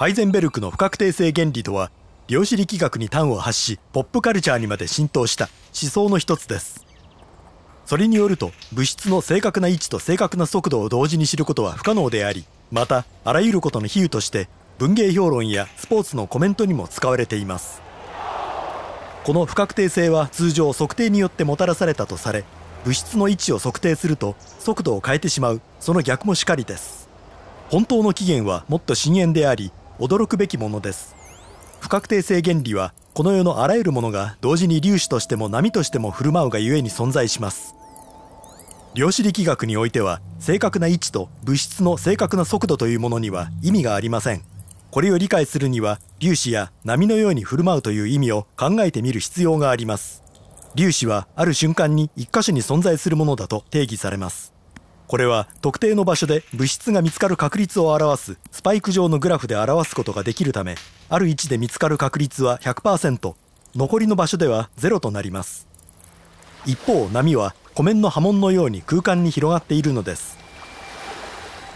ハイゼンベルクの不確定性原理とは量子力学に端を発しポップカルチャーにまで浸透した思想の一つですそれによると物質の正確な位置と正確な速度を同時に知ることは不可能でありまたあらゆることの比喩として文芸評論やスポーツのコメントにも使われていますこの不確定性は通常測定によってもたらされたとされ物質の位置を測定すると速度を変えてしまうその逆もしかりです本当の起源はもっと深淵であり驚くべきものです不確定性原理はこの世のあらゆるものが同時に粒子としても波としても振る舞うがゆえに存在します量子力学においては正確な位置と物質の正確な速度というものには意味がありませんこれを理解するには粒子や波のように振る舞うという意味を考えてみる必要があります粒子はある瞬間に一箇所に存在するものだと定義されますこれは特定の場所で物質が見つかる確率を表すスパイク状のグラフで表すことができるためある位置で見つかる確率は100%残りの場所では0となります一方波は湖面の波紋のように空間に広がっているのです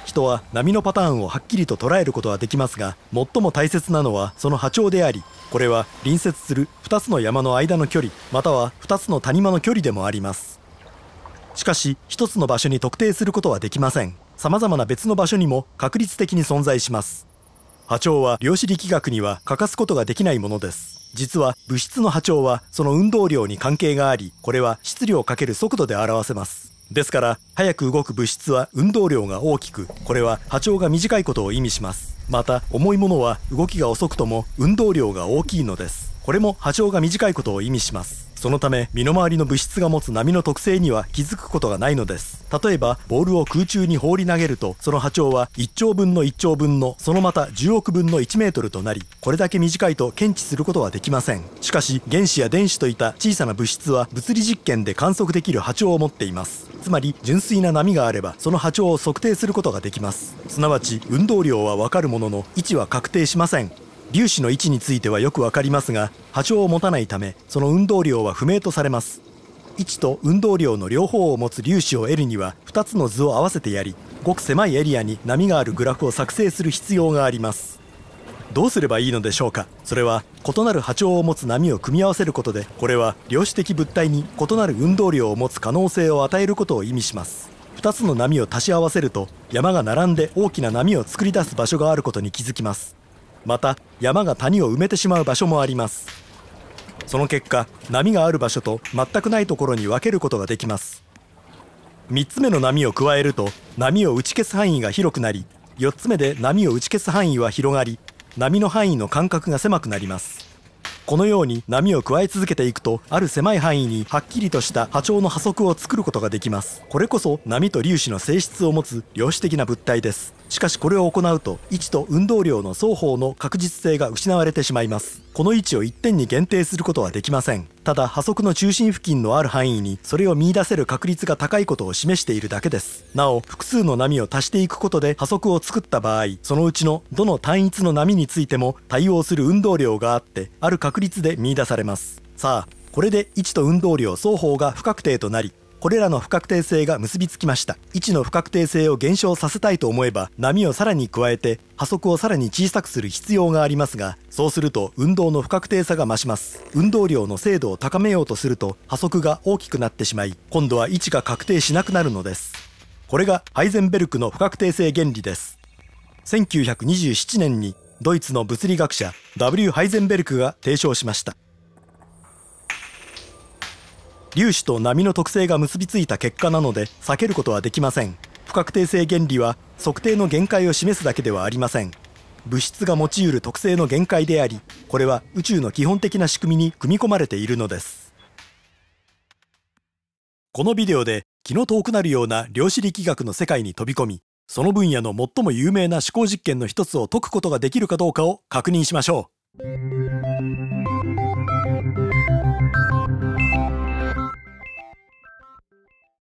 人は波のパターンをはっきりと捉えることはできますが最も大切なのはその波長でありこれは隣接する2つの山の間の距離または2つの谷間の距離でもありますしかし一つの場所に特定することはできません様々な別の場所にも確率的に存在します波長は量子力学には欠かすことができないものです実は物質の波長はその運動量に関係がありこれは質量×速度で表せますですから早く動く物質は運動量が大きくこれは波長が短いことを意味しますまた重いものは動きが遅くとも運動量が大きいのですこれも波長が短いことを意味しますそのため身の回りの物質が持つ波の特性には気づくことがないのです例えばボールを空中に放り投げるとその波長は1兆分の1兆分のそのまた10億分の1メートルとなりこれだけ短いと検知することはできませんしかし原子や電子といった小さな物質は物理実験で観測できる波長を持っていますつまり純粋な波があればその波長を測定することができますすなわち運動量はわかるものの位置は確定しません粒子の位置についてはよくわかりますが波長を持たないためその運動量は不明とされます位置と運動量の両方を持つ粒子を得るには2つの図を合わせてやりごく狭いエリアに波があるグラフを作成する必要がありますどうすればいいのでしょうかそれは異なる波長を持つ波を組み合わせることでこれは量子的物体に異なる運動量を持つ可能性を与えることを意味します2つの波を足し合わせると山が並んで大きな波を作り出す場所があることに気づきますまた山が谷を埋めてしまう場所もありますその結果波がある場所と全くないところに分けることができます3つ目の波を加えると波を打ち消す範囲が広くなり4つ目で波を打ち消す範囲は広がり波の範囲の間隔が狭くなりますこのように波を加え続けていくとある狭い範囲にはっきりとした波長の波速を作ることができますこれこそ波と粒子の性質を持つ量子的な物体ですしかしこれを行うと位置と運動量の双方の確実性が失われてしまいますこの位置を一点に限定することはできませんただ波速の中心付近のある範囲にそれを見いだせる確率が高いことを示しているだけですなお複数の波を足していくことで波速を作った場合そのうちのどの単一の波についても対応する運動量があってある確確率で見出されますさあこれで位置と運動量双方が不確定となりこれらの不確定性が結びつきました位置の不確定性を減少させたいと思えば波をさらに加えて波速をさらに小さくする必要がありますがそうすると運動の不確定さが増します運動量の精度を高めようとすると波速が大きくなってしまい今度は位置が確定しなくなるのですこれがハイゼンベルクの不確定性原理です1927年にドイツの物理学者 W・ ハイゼンベルクが提唱しました粒子と波の特性が結びついた結果なので避けることはできません不確定性原理は測定の限界を示すだけではありません物質が用いる特性の限界でありこれは宇宙の基本的な仕組みに組み込まれているのですこのビデオで気の遠くなるような量子力学の世界に飛び込みその分野の最も有名な思考実験の一つを解くことができるかどうかを確認しましょう。